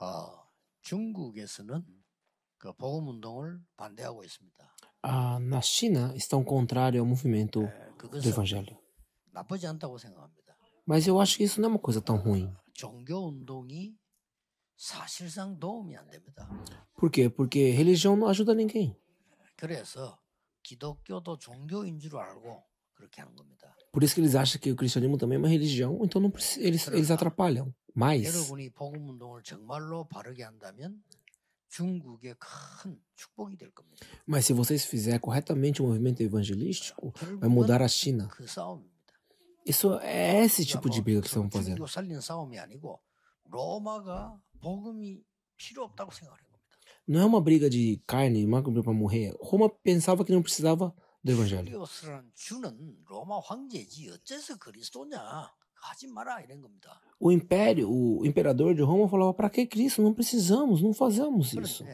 어, 중국에서는 그 복음 운동을 반대하고 있습니다. Ah, na China estão contrários ao movimento é, do evangelho. 나쁘지 않다고 생각합니다. Mas eu acho que isso não é uma coisa tão ruim. 종교 운동이 사실상 도움이 안 됩니다. Por quê? Porque religião não ajuda ninguém. 그래서 기독교도 종교인 줄 알고 Por isso que eles acham que o cristianismo também é uma religião, então não precisa, eles, eles atrapalham. Mas, mas se vocês fizerem corretamente o movimento evangelístico, vai mudar a China. Isso é esse tipo de briga que estão fazendo. Não é uma briga de carne e magro para morrer. Roma pensava que não precisava do Evangelho. O império, o imperador de Roma falava: para que Cristo? Não precisamos, não fazemos isso.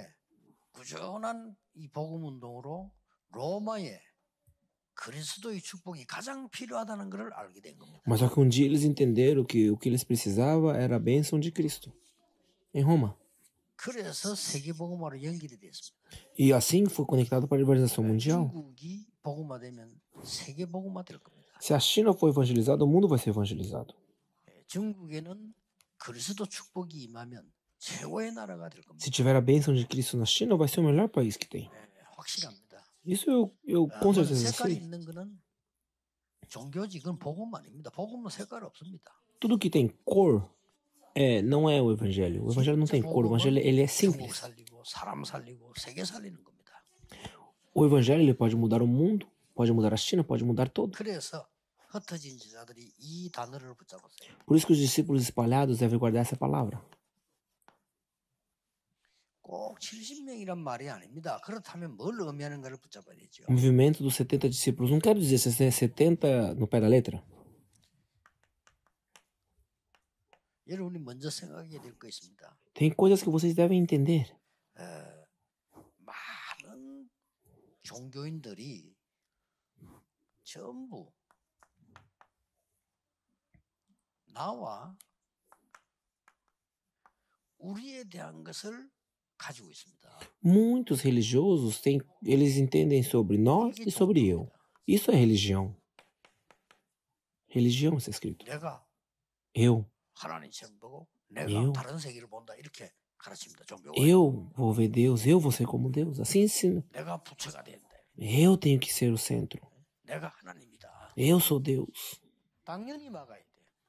Mas só que um dia eles entenderam que o que eles precisavam era a bênção de Cristo em Roma. E assim foi conectado para a evangelização mundial. Se a China for evangelizada, o mundo vai ser evangelizado. Se tiver a bênção de Cristo na China, vai ser o melhor país que tem. Isso eu, eu com certeza sei. Tudo que tem cor É, não é o evangelho. O evangelho não tem cor. O evangelho ele é simples. O evangelho ele pode mudar o mundo, pode mudar a China, pode mudar todo. Por isso que os discípulos espalhados devem guardar essa palavra. O movimento dos 70 discípulos não quer dizer 70 é no pé da letra. Tem coisas que vocês devem entender. Muitos religiosos têm, eles entendem sobre nós e sobre eu. Isso é religião. Religião está escrito. eu eu vou ver Deus, eu vou ser como Deus. Assim ensina. Eu tenho que ser o centro. Eu sou Deus.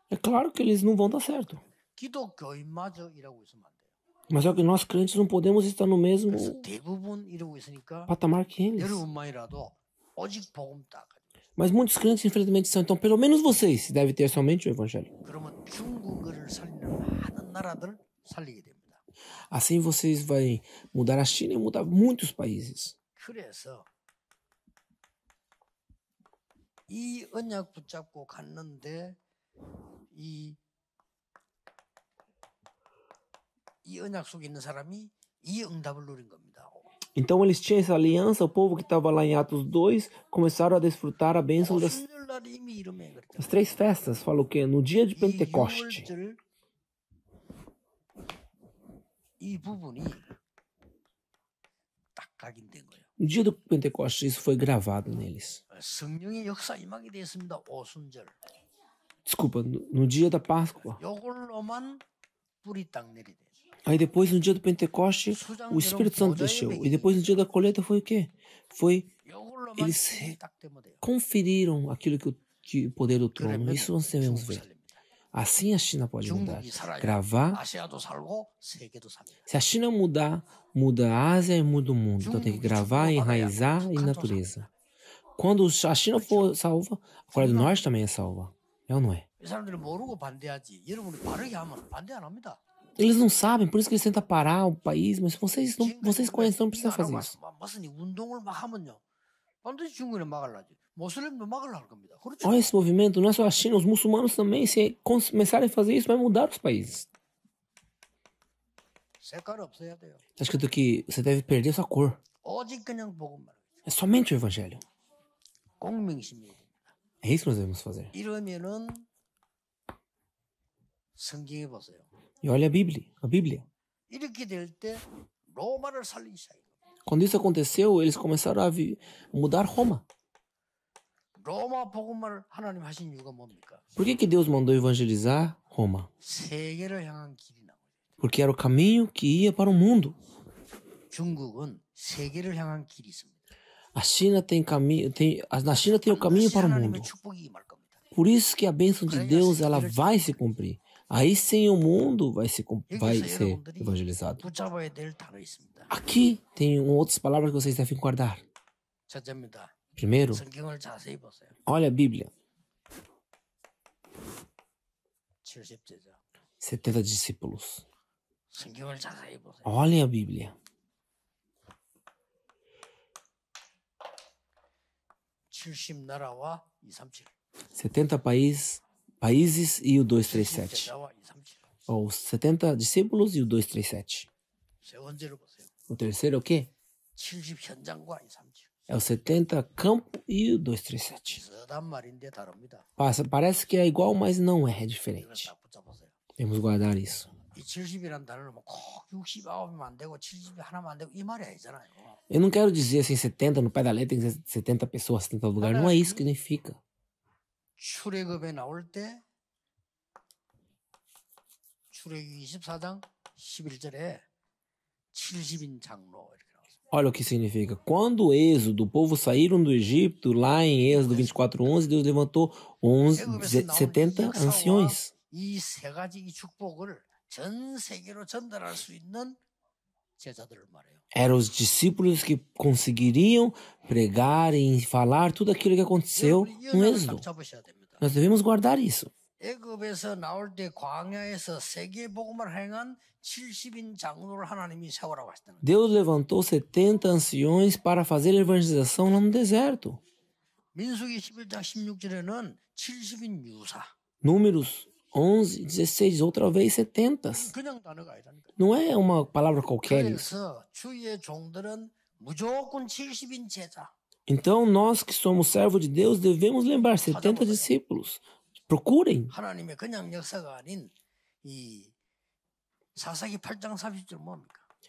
É claro que eles não vão dar certo. Mas o que nós crentes não podemos estar no mesmo patamar que eles. Mas muitos crentes, infelizmente, são. Então, pelo menos vocês devem ter somente o Evangelho. Assim vocês vão mudar a China e mudar muitos países. 이 언약 붙잡고 갔는데 이, 이 언약 속에 있는 사람이 então eles tinham essa aliança, o povo que estava lá em Atos 2 começaram a desfrutar a bênção das três festas. Fala o quê? No dia de Pentecoste. No dia do Pentecoste, isso foi gravado neles. Desculpa, no dia da Páscoa. Aí depois, no dia do Pentecoste, o Espírito Santo desceu. E depois, no dia da colheita, foi o quê? Foi. Eles conferiram aquilo que o, que o poder do trono. Isso nós devemos ver. Assim a China pode mudar. Gravar. Assim é se a China mudar, muda a Ásia e muda o mundo. Então tem que gravar, enraizar e natureza. Quando a China for salva, a Coreia do Norte também é salva. É ou não é? 이 사람들이 모르고 반대하지. 여러분이 바르게 하면 반대 안 합니다. Eles não sabem, por isso que eles tentam parar o país, mas vocês, não, vocês conhecem, não precisam fazer isso. Olha esse movimento, não é só a China, os muçulmanos também, se começarem a fazer isso, vai mudar os países. Está escrito que você deve perder sua cor. É somente o Evangelho. É isso que nós devemos fazer. E olha a Bíblia, a Bíblia. Quando isso aconteceu, eles começaram a mudar Roma. Por que, que Deus mandou evangelizar Roma? Porque era o caminho que ia para o mundo. A China tem caminho, tem, na China tem o caminho para o mundo. Por isso que a bênção de Deus ela vai se cumprir. Aí sim o mundo vai, se, vai ser evangelizado. É tá aqui tem outras palavras que vocês devem guardar. Primeiro, é olha a Bíblia. 70 discípulos. É Olhem a Bíblia. Setenta países países e o 237. Ou 70 discípulos e o 237. O terceiro é o quê? É o 70 campo e o 237. Passa, parece que é igual, mas não é, é diferente. Temos que guardar isso. Eu não quero dizer assim 70 no pé da letra tem 70 pessoas, 70 lugares. Não é isso que significa. 출애굽에 나올 때 출애굽 24장 11절에 70인 장로 이렇게 Olha o que significa. Quando o êxodo, o povo saíram do Egito, lá em Êxodo 24:11, Deus levantou 11 70 anciões. 이 가지 이 축복을 전 세계로 전달할 수 있는 eram os discípulos que conseguiriam pregar e falar tudo aquilo que aconteceu no Êxodo. É Nós devemos guardar isso. Deus levantou 70 anciões para fazer evangelização lá no deserto. Números 11, 16, outra vez 70. Não é uma palavra qualquer. Isso. Então, nós que somos servos de Deus devemos lembrar 70 discípulos. Procurem.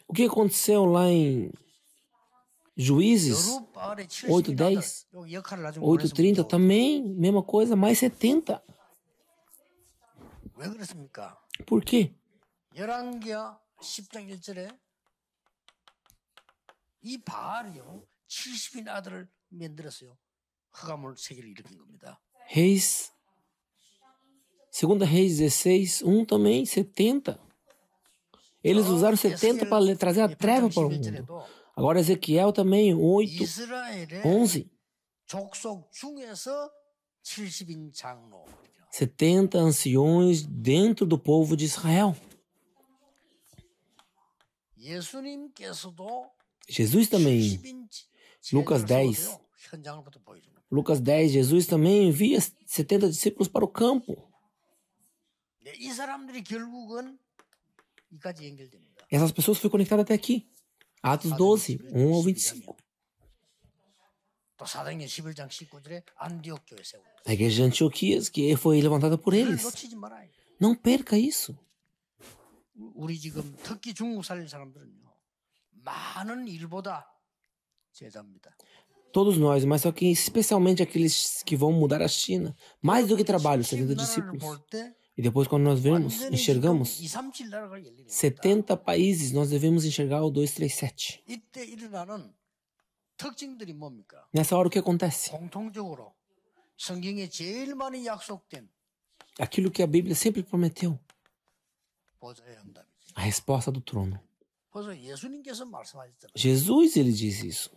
O que aconteceu lá em Juízes 8, 10, 8, 30, também, mesma coisa, mais 70. Por quê? Reis Segunda Reis 16, 1 também 70. Eles então, usaram 70 para trazer a treva para o mundo. Agora Ezequiel também 8, 11. 70 anciões dentro do povo de Israel. Jesus também, Lucas 10, Lucas 10, Jesus também envia 70 discípulos para o campo. Essas pessoas foram conectadas até aqui. Atos 12, 1 ao 25. A igreja de Antioquia que foi levantada por eles. Não perca isso. Todos nós, mas só que especialmente aqueles que vão mudar a China, mais do que trabalho, 70 discípulos. E depois, quando nós vemos, enxergamos 70 países, nós devemos enxergar o 237. Nessa hora o que acontece? aquilo que a Bíblia sempre prometeu. A resposta do trono. Jesus ele diz isso.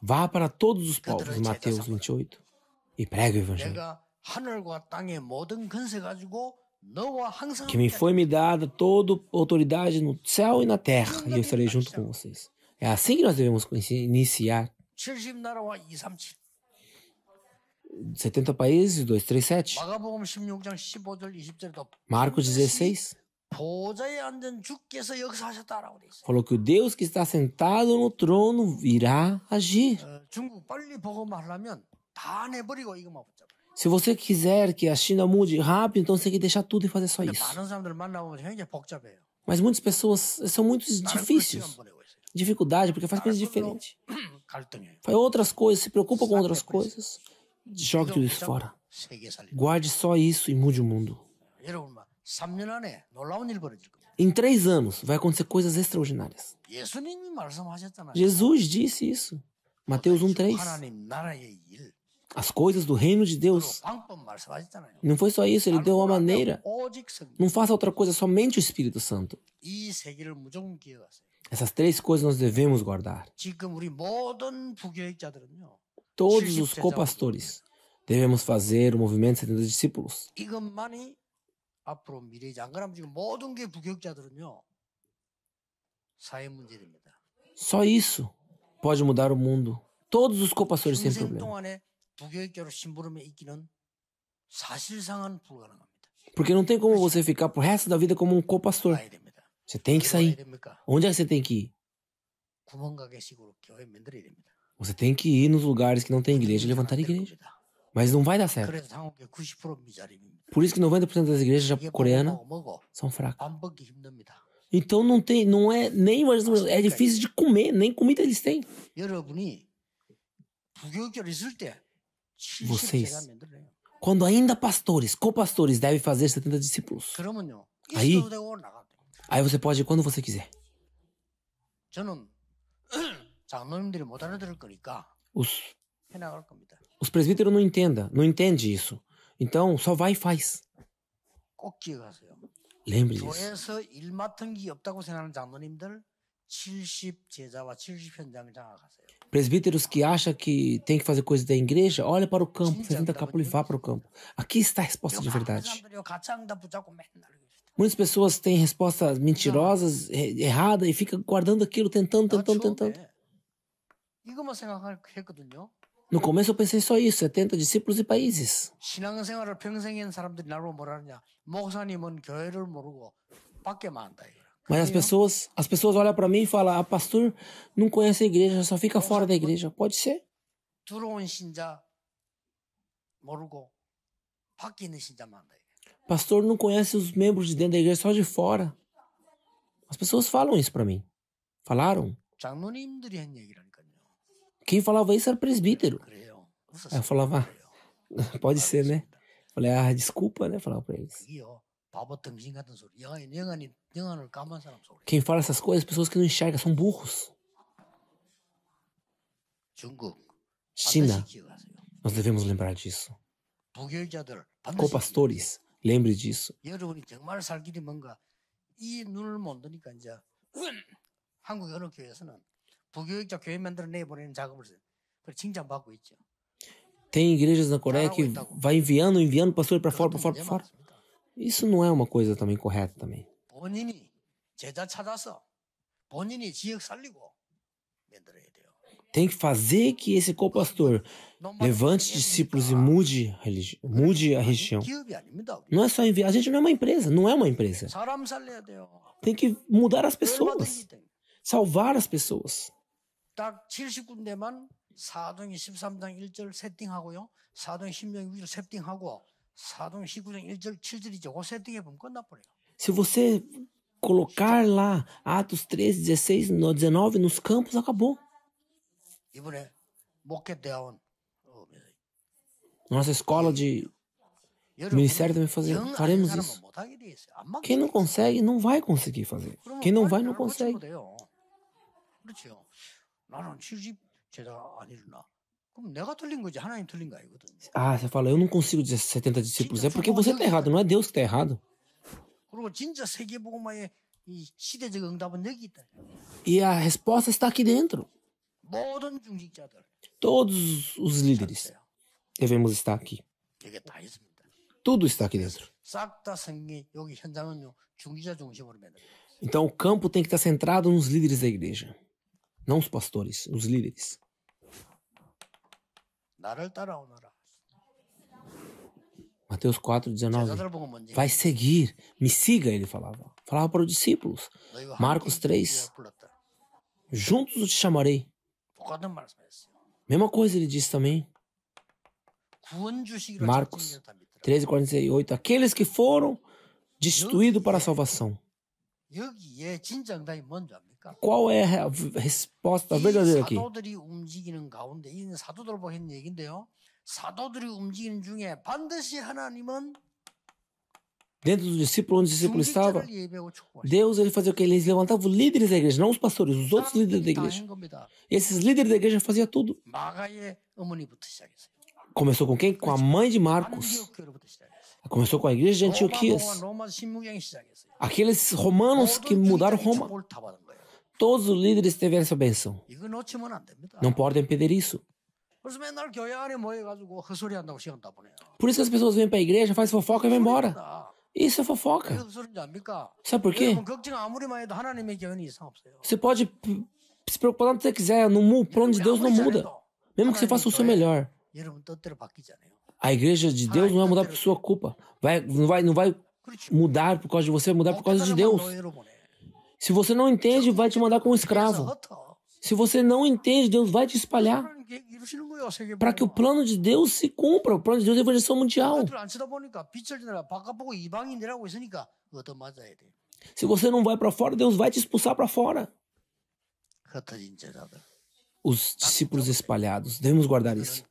Vá para todos os povos, Mateus 28, e pregue o evangelho que me foi me dada toda autoridade no céu e na terra, e eu estarei junto com vocês. É assim que nós devemos iniciar 70 países, 237. Marcos 16. Falou que o Deus que está sentado no trono virá agir. Se você quiser que a China mude rápido, então você tem que deixar tudo e fazer só isso. Mas muitas pessoas são muito difíceis. Dificuldade, porque faz coisas diferentes. Faz outras coisas, se preocupa com outras coisas. Jogue tudo isso fora. Guarde só isso e mude o mundo. Em três anos vai acontecer coisas extraordinárias. Jesus disse isso. Mateus 3 as coisas do reino de Deus. Não foi só isso, ele deu uma maneira. Não faça outra coisa, somente o Espírito Santo. Essas três coisas nós devemos guardar. Todos os copastores devemos fazer o movimento 70 discípulos. Só isso pode mudar o mundo. Todos os copastores têm problema. Porque não tem como você ficar pro resto da vida como um co-pastor. Você tem que sair. Onde é que você tem que ir? Você tem que ir nos lugares que não tem igreja e levantar a igreja. Mas não vai dar certo. Por isso que 90% das igrejas coreanas são fracas. Então não tem, não é nem é difícil de comer, nem comida eles têm. Vocês, né? quando ainda pastores, co-pastores, devem fazer 70 discípulos. Aí, aí você pode ir quando você quiser. Os, os presbíteros não entendam, não entendem isso. Então, só vai e faz. Lembre disso. Presbíteros que acham que tem que fazer coisa da igreja, olha para o campo, você da cápula e vá para o campo. Aqui está a resposta de verdade. Muitas pessoas têm respostas mentirosas, erradas, e ficam guardando aquilo, tentando, tá tentando, tentando. É. É no começo eu pensei só isso, 70 discípulos e países. 신앙생활을 mas as pessoas, as pessoas olham para mim e falam: ah, pastor, não conhece a igreja, só fica fora da igreja". Pode ser. Pastor não conhece os membros de dentro da igreja, só de fora. As pessoas falam isso para mim. Falaram. Quem falava isso era presbítero. Aí eu falava, ah, pode ser, né? Falei, ah, desculpa, né? Falava pra eles. Quem fala essas coisas, pessoas que não enxergam, são burros. China, nós devemos lembrar disso. Co-pastores, lembre disso. Tem igrejas na Coreia que vai enviando, enviando pastores para fora, para fora, para fora. Isso não é uma coisa também correta também. Tem que fazer que esse co-pastor levante discípulos e mude, mude a é região. Não é só enviar. A gente não é uma empresa, não é uma empresa. Tem que mudar as pessoas, salvar as pessoas. 딱 70군데만 4동 23당 1절 세팅하고요. 4동 16절 세팅하고 se você colocar lá Atos 13, 16, 19 nos campos, acabou. Nossa escola de ministério também fazer, faremos isso. Quem não consegue, não vai conseguir fazer. Quem não vai, não consegue. Ah, você fala, eu não consigo dizer 70 discípulos. É porque você está errado, não é Deus que está errado. E a resposta está aqui dentro. Todos os líderes devemos estar aqui. Tudo está aqui dentro. Então o campo tem que estar centrado nos líderes da igreja, não os pastores, os líderes. 나를 따라오너라. Mateus 4, 19. Vai seguir, me siga, ele falava. Falava para os discípulos. Marcos 3. Juntos eu te chamarei. Mesma coisa ele disse também. Marcos 13, 48. Aqueles que foram destituídos para a salvação. Qual é a resposta verdadeira aqui? Dentro do discípulo, onde o discípulo estava, Deus ele fazia o que? Ele levantava os líderes da igreja, não os pastores, os outros líderes da igreja. esses líderes da igreja faziam tudo. Começou com quem? Com a mãe de Marcos. Começou com a igreja de Antioquias. Aqueles romanos que mudaram Roma todos os líderes tiverem essa bênção. Não podem perder isso. Por isso que as pessoas vêm para a igreja, fazem fofoca e vão embora. Isso é fofoca. Sabe por quê? Você pode se preocupar onde você quiser, no plano de Deus não muda. Mesmo que você faça o seu melhor. A igreja de Deus não vai mudar por sua culpa. Vai, não, vai, não vai mudar por causa de você, vai mudar por causa de Deus. Se você não entende, vai te mandar como escravo. Se você não entende, Deus vai te espalhar. Para que o plano de Deus se cumpra, o plano de Deus é a evangelização mundial. Se você não vai para fora, Deus vai te expulsar para fora. Os discípulos espalhados, devemos guardar isso.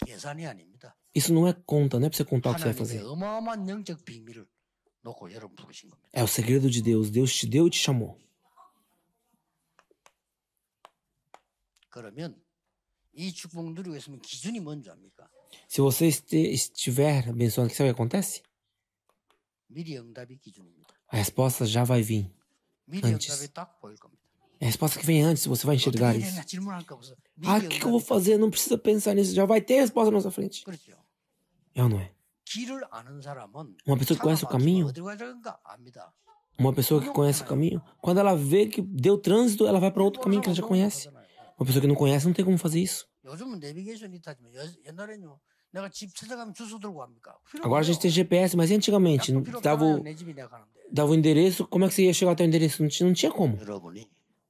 Isso não é conta, não é para você contar o que você vai fazer. É o segredo de Deus. Deus te deu e te chamou. 그러면 이 누리고 있으면 기준이 뭔지 압니까? Se você estiver abençoando, é o que acontece? 미리 응답이 기준입니다. A resposta já vai vir. 미리 antes. 응답이 딱 보일 겁니다. É a resposta que vem antes, você vai enxergar isso. Ah, o que, que eu vou fazer? Não precisa pensar nisso, já vai ter a resposta na nossa frente. É ou não é? Uma pessoa que conhece o caminho, uma pessoa que conhece o caminho, quando ela vê que deu trânsito, ela vai para outro caminho que ela já conhece. Uma pessoa que não conhece não tem como fazer isso. Agora a gente tem GPS, mas antigamente dava o, dava o endereço, como é que você ia chegar até o endereço? Não tinha, não tinha como.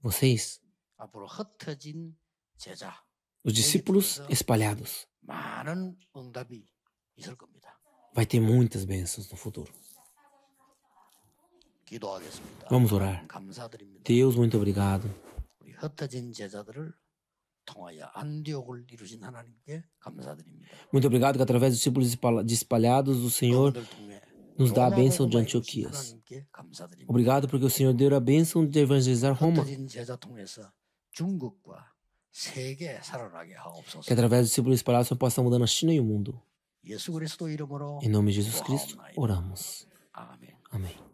Vocês, os discípulos espalhados, vai ter muitas bênçãos no futuro. Vamos orar. Deus, muito obrigado muito obrigado que através dos discípulos espalhados o Senhor nos dá a bênção de Antioquias. Obrigado porque o Senhor deu a bênção de evangelizar Roma. Que através dos discípulos espalhados o Senhor possa mudar na a China e o mundo. Em nome de Jesus Cristo, oramos. Amém.